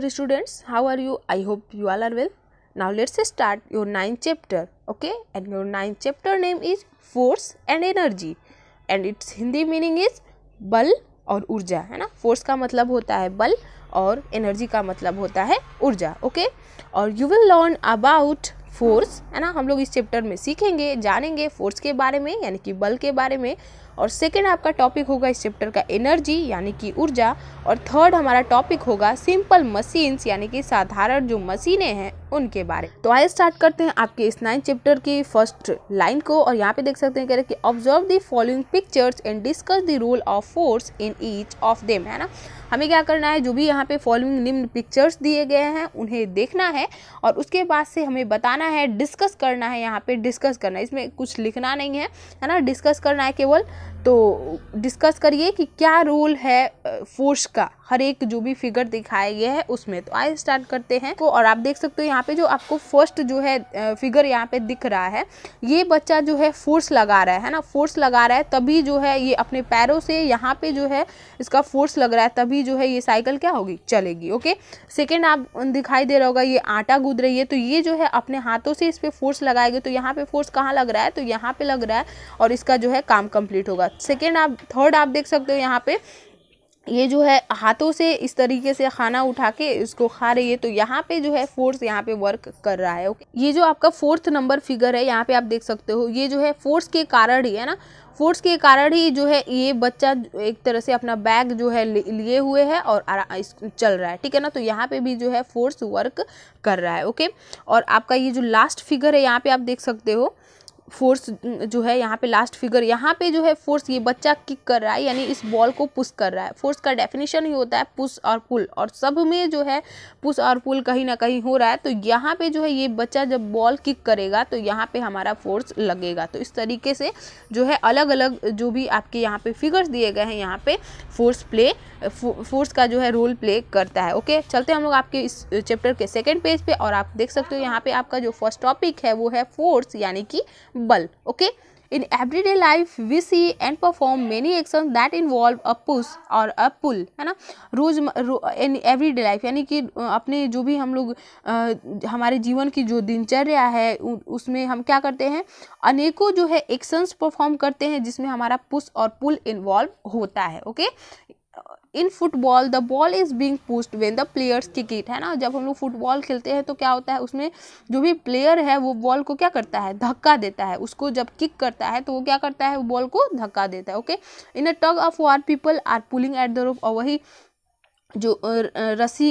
dear students how are you i hope you all are well now let's start your ninth chapter okay and your ninth chapter name is force and energy and its hindi meaning is बल और ऊर्जा है ना force का मतलब होता है बल और एनर्जी का मतलब होता है ऊर्जा ओके और you will learn about force है ना हम लोग इस चैप्टर में सीखेंगे जानेंगे फोर्स के बारे में यानी कि बल के बारे में और सेकेंड आपका टॉपिक होगा इस चैप्टर का एनर्जी यानी कि ऊर्जा और थर्ड हमारा टॉपिक होगा सिंपल मशीन्स यानी कि साधारण जो मशीनें हैं उनके बारे तो आइए स्टार्ट करते हैं आपके इस नाइन चैप्टर की फर्स्ट लाइन को और यहाँ पे देख सकते हैं कह रहे कि observe the following pictures and discuss the role of force in each of them है ना हमें क्या करना है जो भी यहाँ पे फॉलोइंग निम्न पिक्चर्स दिए गए हैं उन्हें देखना है और उसके बाद से हमें बताना है डिस्कस करना है यहाँ पे डिस्कस करना है इसमें कुछ लिखना नहीं है है ना डिस्कस करना है केवल तो डिस्कस करिए कि क्या रोल है फोर्स का हर एक जो भी फिगर दिखाया गया है उसमें तो आइए स्टार्ट करते हैं तो और आप देख सकते हो यहाँ पे जो आपको फर्स्ट जो है फिगर यहाँ पे दिख रहा है ये बच्चा जो है फोर्स लगा रहा है है ना फोर्स लगा रहा है तभी जो है ये अपने पैरों से यहाँ पे जो है इसका फोर्स लग रहा है तभी जो है ये साइकिल क्या होगी चलेगी ओके सेकेंड आप दिखाई दे रहा होगा ये आटा गूद रही है तो ये जो है अपने हाथों से इस पर फोर्स लगाएगी तो यहाँ पे फोर्स कहाँ लग रहा है तो यहाँ पे लग रहा है और इसका जो है काम कंप्लीट होगा सेकेंड आप थर्ड आप देख सकते हो यहाँ पे ये जो है हाथों से इस तरीके से खाना उठा के इसको खा रही है तो यहाँ पे जो है फोर्स यहाँ पे वर्क कर रहा है ओके ये जो आपका फोर्थ नंबर फिगर है यहाँ पे आप देख सकते हो ये जो है फोर्स के कारण ही है ना फोर्स के कारण ही जो है ये बच्चा एक तरह से अपना बैग जो है लिए हुए है और चल रहा है ठीक है ना तो यहाँ पे भी जो है फोर्स वर्क कर रहा है ओके और आपका ये जो लास्ट फिगर है यहाँ पे आप देख सकते हो फोर्स mm, जो है यहाँ पे लास्ट फिगर यहाँ पे जो है फोर्स ये बच्चा किक कर रहा है यानी इस बॉल को पुश कर रहा है फोर्स का डेफिनेशन ही होता है पुश और पुल और सब में जो है पुश और पुल कहीं ना कहीं हो रहा है तो यहाँ पे जो है ये बच्चा जब बॉल किक करेगा तो यहाँ पे हमारा फोर्स लगेगा तो इस तरीके से जो है अलग अलग जो भी आपके यहाँ पे फिगर्स दिए गए हैं यहाँ पे फोर्स प्ले फोर्स का जो है रोल प्ले करता है ओके चलते हम लोग आपके इस चैप्टर के सेकेंड पेज पे और आप देख सकते हो यहाँ पे आपका जो फर्स्ट टॉपिक है वो है फोर्स यानी कि बल okay in everyday life we see and perform many action that involve a push or a pull है ना रोज इन एवरी डे लाइफ यानी कि अपने जो भी हम लोग हमारे जीवन की जो दिनचर्या है उसमें हम क्या करते हैं अनेकों जो है एक्शंस परफॉर्म करते हैं जिसमें हमारा पुश और पुल इन्वॉल्व होता है okay in football the ball is being pushed when the players kick it है ना जब हम लोग फुटबॉल खेलते हैं तो क्या होता है उसमें जो भी प्लेयर है वो बॉल को क्या करता है धक्का देता है उसको जब किक करता है तो वो क्या करता है बॉल को धक्का देता है okay in a tug of war people are pulling at the rope और वही जो रस्सी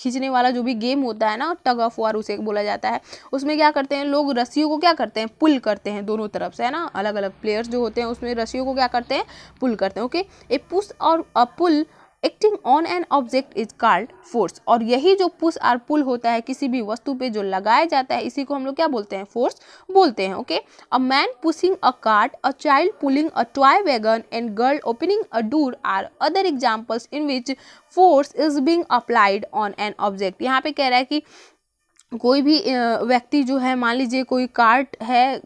खींचने वाला जो भी गेम होता है ना टग ऑफ वार उसे बोला जाता है उसमें क्या करते हैं लोग रस्सियों को क्या करते हैं पुल करते हैं दोनों तरफ से है ना अलग अलग प्लेयर्स जो होते हैं उसमें रस्सियों को क्या करते हैं पुल करते हैं okay a push or a pull acting on an object is called force और यही जो पुश और पुल होता है किसी भी वस्तु पे जो लगाया जाता है इसी को हम लोग क्या बोलते हैं फोर्स बोलते हैं okay a man pushing a cart a child pulling a toy wagon and girl opening a door are other examples in which force is being applied on an object यहाँ पे कह रहा है कि कोई भी व्यक्ति जो है मान लीजिए कोई कार्ट है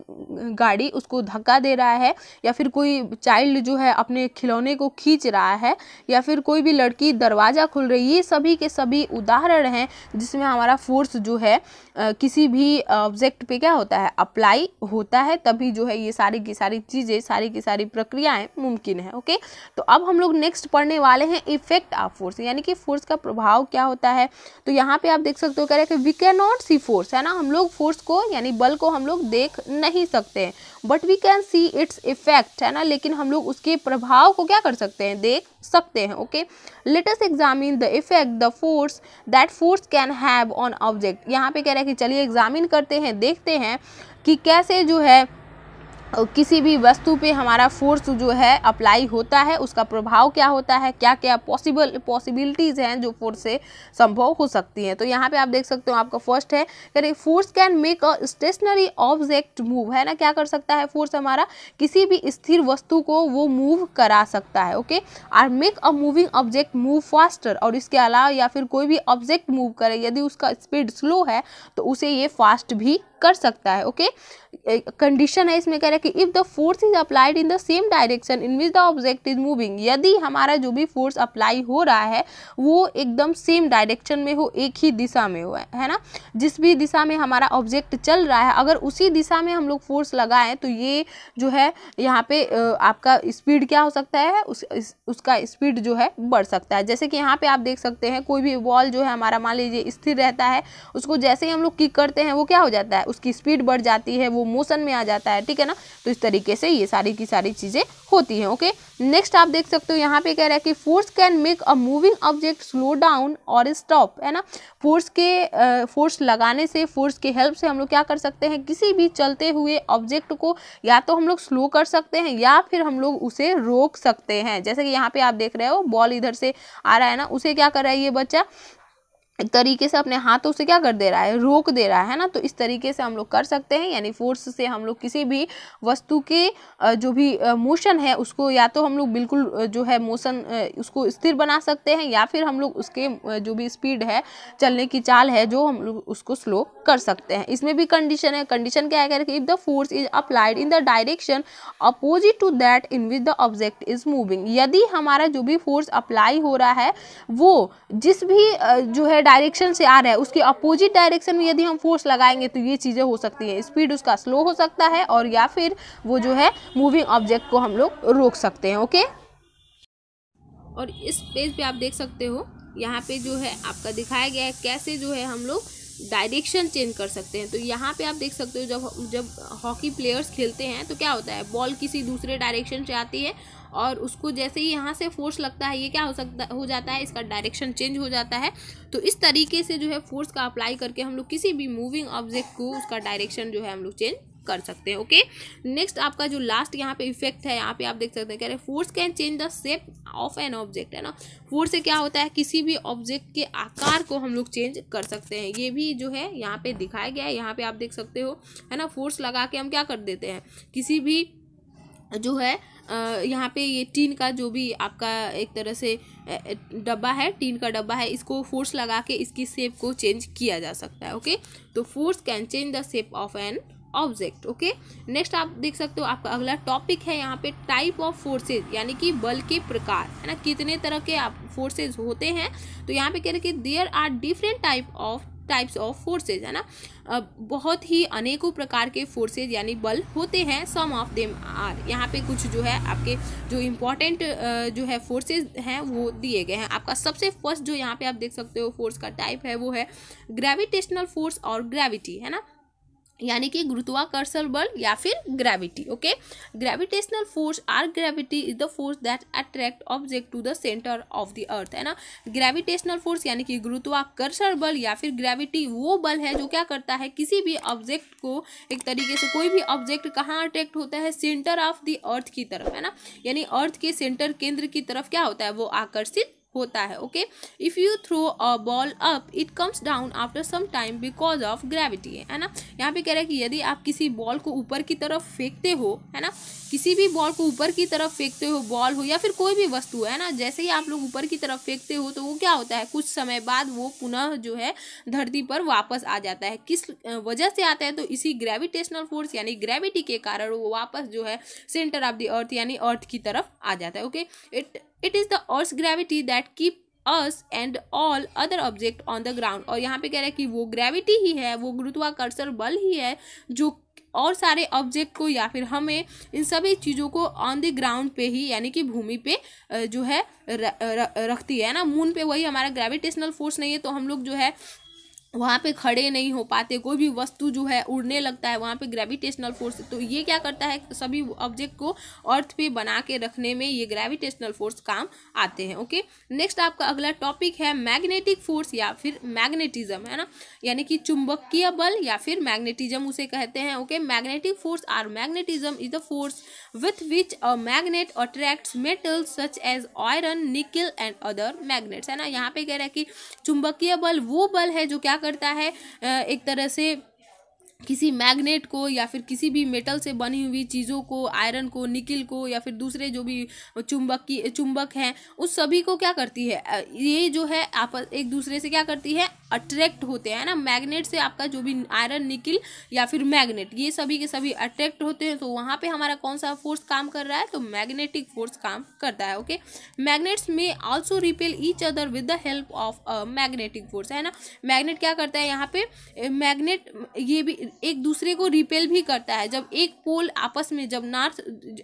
गाड़ी उसको धक्का दे रहा है या फिर कोई चाइल्ड जो है अपने खिलौने को खींच रहा है या फिर कोई भी लड़की दरवाज़ा खुल रही है ये सभी के सभी उदाहरण हैं जिसमें हमारा फोर्स जो है किसी भी ऑब्जेक्ट पे क्या होता है अप्लाई होता है तभी जो है ये सारी की सारी चीज़ें सारी की सारी प्रक्रियाएँ मुमकिन है ओके तो अब हम लोग नेक्स्ट पढ़ने वाले हैं इफेक्ट ऑफ फोर्स यानी कि फोर्स का प्रभाव क्या होता है तो यहाँ पर आप देख सकते हो कह रहे हैं कि we can not not see force है ना हम लोग फोर्स को यानी बल को हम लोग देख नहीं सकते हैं but we can see its effect है ना लेकिन हम लोग उसके प्रभाव को क्या कर सकते हैं देख सकते हैं okay let's examine the effect the force that force can have on object यहाँ पे कह रहे हैं कि चलिए एग्जामिन करते हैं देखते हैं कि कैसे जो है किसी भी वस्तु पे हमारा फोर्स जो है अप्लाई होता है उसका प्रभाव क्या होता है क्या क्या पॉसिबल पॉसिबिलिटीज़ हैं जो फोर्स से संभव हो सकती हैं तो यहाँ पे आप देख सकते हो आपका फर्स्ट है करें force can make a stationary object move है ना क्या कर सकता है फोर्स हमारा किसी भी स्थिर वस्तु को वो मूव करा सकता है okay or make a moving object move faster और इसके अलावा या फिर कोई भी ऑब्जेक्ट मूव करे यदि उसका स्पीड स्लो है तो उसे ये फास्ट भी कर सकता है ओके कंडीशन है इसमें कह रहा है कि if the force is applied in the same direction in which the object is moving यदि हमारा जो भी फोर्स अप्लाई हो रहा है वो एकदम सेम डायरेक्शन में हो एक ही दिशा में हो है ना जिस भी दिशा में हमारा ऑब्जेक्ट चल रहा है अगर उसी दिशा में हम लोग फोर्स लगाएं तो ये जो है यहाँ पे आपका स्पीड क्या हो सकता है उस, उसका स्पीड जो है बढ़ सकता है जैसे कि यहाँ पे आप देख सकते हैं कोई भी बॉल जो है हमारा मान लीजिए स्थिर रहता है उसको जैसे ही हम लोग किक करते हैं वो क्या हो जाता है उसकी स्पीड बढ़ जाती है वो मोशन में आ जाता है ठीक है ना तो इस तरीके से ये सारी की सारी चीज़ें होती हैं ओके नेक्स्ट आप देख सकते हो यहाँ पे कह रहा है कि force can make a moving object slow down or stop है ना फोर्स के फोर्स लगाने से फोर्स के हेल्प से हम लोग क्या कर सकते हैं किसी भी चलते हुए ऑब्जेक्ट को या तो हम लोग स्लो कर सकते हैं या फिर हम लोग उसे रोक सकते हैं जैसे कि यहाँ पे आप देख रहे हो बॉल इधर से आ रहा है ना उसे क्या कर रहा है ये बच्चा एक तरीके से अपने हाथों से क्या कर दे रहा है रोक दे रहा है ना तो इस तरीके से हम लोग कर सकते हैं यानी फोर्स से हम लोग किसी भी वस्तु के जो भी मोशन है उसको या तो हम लोग बिल्कुल जो है मोशन उसको स्थिर बना सकते हैं या फिर हम लोग उसके जो भी स्पीड है चलने की चाल है जो हम लोग उसको स्लो कर सकते हैं इसमें भी कंडीशन है कंडीशन क्या है कि if the force is applied in the direction opposite to that in which the object is moving यदि हमारा जो भी फोर्स अप्लाई हो रहा है वो जिस भी जो है डायरेक्शन से आ रहा है उसके अपोजिट डायरेक्शन में यदि हम फोर्स लगाएंगे तो ये चीज़ें हो सकती हैं स्पीड उसका स्लो हो सकता है और या फिर वो जो है मूविंग ऑब्जेक्ट को हम लोग रोक सकते हैं ओके और इस पेज पे आप देख सकते हो यहाँ पे जो है आपका दिखाया गया है कैसे जो है हम लोग डायरेक्शन चेंज कर सकते हैं तो यहाँ पे आप देख सकते हो जब जब हॉकी प्लेयर्स खेलते हैं तो क्या होता है बॉल किसी दूसरे डायरेक्शन से आती है और उसको जैसे ही यहाँ से फोर्स लगता है ये क्या हो सकता हो जाता है इसका डायरेक्शन चेंज हो जाता है तो इस तरीके से जो है फोर्स का अप्लाई करके हम लोग किसी भी मूविंग ऑब्जेक्ट को उसका डायरेक्शन जो है हम लोग चेंज कर सकते हैं ओके नेक्स्ट आपका जो लास्ट यहाँ पे इफेक्ट है यहाँ पे आप देख सकते हैं कह रहे force can change the shape of an object है ना फोर्स से क्या होता है किसी भी ऑब्जेक्ट के आकार को हम लोग चेंज कर सकते हैं ये भी जो है यहाँ पे दिखाया गया है यहाँ पे आप देख सकते हो है ना फोर्स लगा के हम क्या कर देते हैं किसी भी जो है यहाँ पे ये टीन का जो भी आपका एक तरह से डब्बा है टीन का डब्बा है इसको फोर्स लगा के इसकी सेप को चेंज किया जा सकता है ओके तो force can change the shape of an object okay next आप देख सकते हो आपका अगला टॉपिक है यहाँ पे टाइप ऑफ फोर्सेज यानी कि बल के प्रकार है ना कितने तरह के आप फोर्सेज होते हैं तो यहाँ पे कह रहे कि there are different type of types of forces है ना बहुत ही अनेकों प्रकार के फोर्सेज यानी बल होते हैं सम ऑफ देम आर यहाँ पे कुछ जो है आपके जो इम्पोर्टेंट जो है फोर्सेज हैं वो दिए गए हैं आपका सबसे फर्स्ट जो यहाँ पे आप देख सकते हो फोर्स का टाइप है वो है ग्रेविटेशनल फोर्स और ग्रेविटी है ना यानी कि गुरुत्वाकर्षण बल या फिर gravity okay gravitational force or gravity is the force that attract object to the centre of the earth है ना ग्रेविटेशनल फोर्स यानी कि गुरुत्वाकर्षण बल या फिर ग्रेविटी वो बल है जो क्या करता है किसी भी ऑब्जेक्ट को एक तरीके से कोई भी ऑब्जेक्ट कहाँ अट्रैक्ट होता है सेंटर ऑफ द अर्थ की तरफ है ना यानी अर्थ के सेंटर केंद्र की तरफ क्या होता है वो आकर्षित होता है okay if you throw a ball up it comes down after some time because of gravity है ना यहाँ पे कह रहा है कि यदि आप किसी बॉल को ऊपर की तरफ फेंकते हो है ना किसी भी बॉल को ऊपर की तरफ फेंकते हो बॉल हो या फिर कोई भी वस्तु है ना जैसे ही आप लोग ऊपर की तरफ फेंकते हो तो वो क्या होता है कुछ समय बाद वो पुनः जो है धरती पर वापस आ जाता है किस वजह से आता है तो इसी ग्रेविटेशनल फोर्स यानी ग्रेविटी के कारण वो वापस जो है सेंटर ऑफ द अर्थ यानी अर्थ की तरफ आ जाता है okay it it is the earth gravity that keep us and all other object on the ground और यहाँ पे कह रहा है कि वो ग्रेविटी ही है वो गुरुत्वाकर्षण बल ही है जो और सारे ऑब्जेक्ट को या फिर हमें इन सभी चीज़ों को ऑन द ग्राउंड पे ही यानी कि भूमि पे जो है र, र, रखती है ना मून पे वही हमारा ग्रेविटेशनल फोर्स नहीं है तो हम लोग जो है वहाँ पे खड़े नहीं हो पाते कोई भी वस्तु जो है उड़ने लगता है वहाँ पे ग्रेविटेशनल फोर्स तो ये क्या करता है सभी ऑब्जेक्ट को अर्थ पे बना के रखने में ये ग्रेविटेशनल फोर्स काम आते हैं ओके नेक्स्ट आपका अगला टॉपिक है मैग्नेटिक फोर्स या फिर मैग्नेटिज्म है ना यानी कि चुंबकीय बल या फिर मैग्नेटिज्म उसे कहते हैं okay magnetic force or magnetism is the force with which a magnet attracts metals such as iron nickel and other magnets है ना यहाँ पे कह रहा है कि चुंबकीय बल वो बल है जो क्या करता है एक तरह से किसी मैग्नेट को या फिर किसी भी मेटल से बनी हुई चीज़ों को आयरन को निकिल को या फिर दूसरे जो भी चुंबक की चुंबक हैं उस सभी को क्या करती है ये जो है आपस एक दूसरे से क्या करती है अट्रैक्ट होते हैं ना मैग्नेट से आपका जो भी आयरन निकिल या फिर मैग्नेट ये सभी के सभी अट्रैक्ट होते हैं तो वहाँ पे हमारा कौन सा फोर्स काम कर रहा है तो मैग्नेटिक फोर्स काम करता है ओके मैग्नेट्स में also repel each other with the help of magnetic force है ना मैग्नेट क्या करता है यहाँ पे मैग्नेट ये भी एक दूसरे को रिपेल भी करता है जब एक पोल आपस में जब नॉर्थ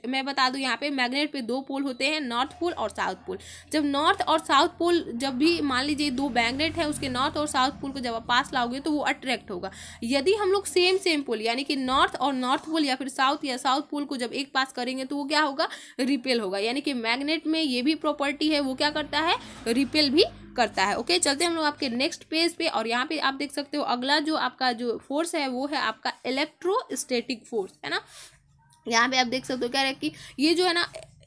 मैं बता दूँ यहाँ पे मैग्नेट पे दो पोल होते हैं नॉर्थ पोल और साउथ पोल जब नॉर्थ और साउथ पोल जब भी मान लीजिए दो मैग्नेट है उसके नॉर्थ और साउथ पोल को जब आप पास लाओगे तो वो अट्रैक्ट होगा यदि हम लोग सेम सेम पोल यानी कि नॉर्थ और नॉर्थ पोल या फिर साउथ या साउथ पोल को जब एक पास करेंगे तो वो क्या होगा रिपेल होगा यानी कि मैग्नेट में ये भी प्रॉपर्टी है वो क्या करता है रिपेल भी करता है ओके चलते हैं हम लोग आपके नेक्स्ट पेज पे और यहाँ पे आप देख सकते हो अगला जो आपका जो फोर्स है वो है आपका इलेक्ट्रोस्टेटिक फोर्स है ना यहाँ पे आप देख सकते हो क्या है कि ये जो है ना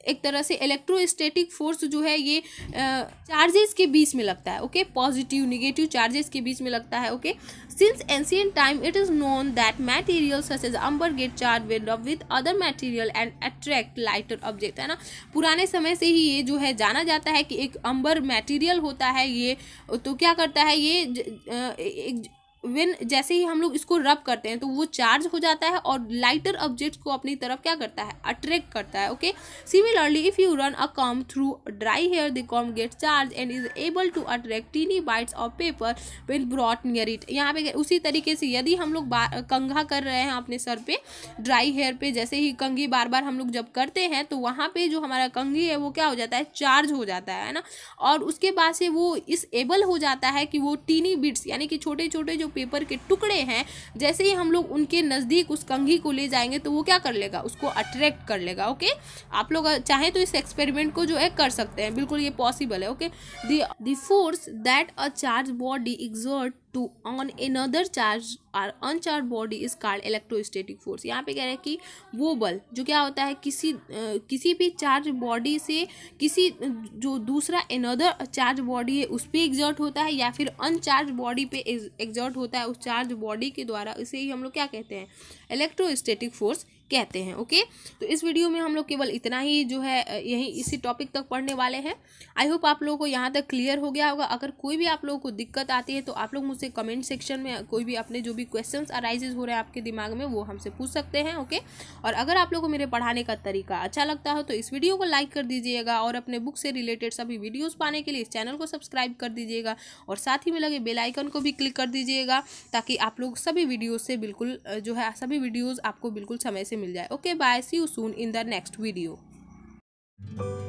एक तरह से इलेक्ट्रोस्टेटिक फोर्स जो है ये चार्जेस के बीच में लगता है ओके पॉजिटिव निगेटिव चार्जेस के बीच में लगता है okay since ancient time it is known that material such as amber get charge up with other material and attract lighter object है ना पुराने समय से ही ये जो है जाना जाता है कि एक अंबर मैटीरियल होता है ये तो क्या करता है ये ज, वेन जैसे ही हम लोग इसको रब करते हैं तो वो चार्ज हो जाता है और लाइटर ऑब्जेक्ट को अपनी तरफ क्या करता है अट्रैक्ट करता है okay similarly if you run a comb through dry hair the comb get charge and is able to attract tiny bits of paper when brought near it यहाँ पे उसी तरीके से यदि हम लोग कंघा कर रहे हैं अपने सर पे ड्राई हेयर पे जैसे ही कंघी बार बार हम लोग जब करते हैं तो वहाँ पे जो हमारा कंघी है वो क्या हो जाता है चार्ज हो जाता है ना और उसके बाद से वो इस एबल हो जाता है कि वो टीनी बिट्स यानी कि छोटे छोटे जो पेपर के टुकड़े हैं जैसे ही हम लोग उनके नज़दीक उस कंघी को ले जाएंगे तो वो क्या कर लेगा उसको अट्रैक्ट कर लेगा ओके आप लोग चाहें तो इस एक्सपेरिमेंट को जो है कर सकते हैं बिल्कुल ये पॉसिबल है okay the force that a charge body exert to on another charge or uncharged body is called electrostatic force यहाँ पे कह रहा है कि वो बल जो क्या होता है किसी आ, किसी भी चार्ज बॉडी से किसी जो दूसरा अनदर चार्ज बॉडी है उस पर एग्जर्ट होता है या फिर अनचार्ज बॉडी पे एग्जॉर्ट होता है उस चार्ज बॉडी के द्वारा इसे ही हम लोग क्या कहते हैं इलेक्ट्रोस्टेटिक फोर्स कहते हैं ओके तो इस वीडियो में हम लोग केवल इतना ही जो है यही इसी टॉपिक तक पढ़ने वाले हैं आई होप आप लोगों को यहाँ तक क्लियर हो गया होगा अगर कोई भी आप लोगों को दिक्कत आती है तो आप लोग मुझसे कमेंट सेक्शन में कोई भी अपने जो भी क्वेश्चन अराइजेज हो रहे हैं आपके दिमाग में वो हमसे पूछ सकते हैं ओके और अगर आप लोग को मेरे पढ़ाने का तरीका अच्छा लगता हो तो इस वीडियो को लाइक कर दीजिएगा और अपने बुक से रिलेटेड सभी वीडियोज़ पाने के लिए इस चैनल को सब्सक्राइब कर दीजिएगा और साथ ही में लगे बेलाइकन को भी क्लिक कर दीजिएगा ताकि आप लोग सभी वीडियो से बिल्कुल जो है सभी वीडियोज़ आपको बिल्कुल समय से मिल जाए okay bye see you soon in the next video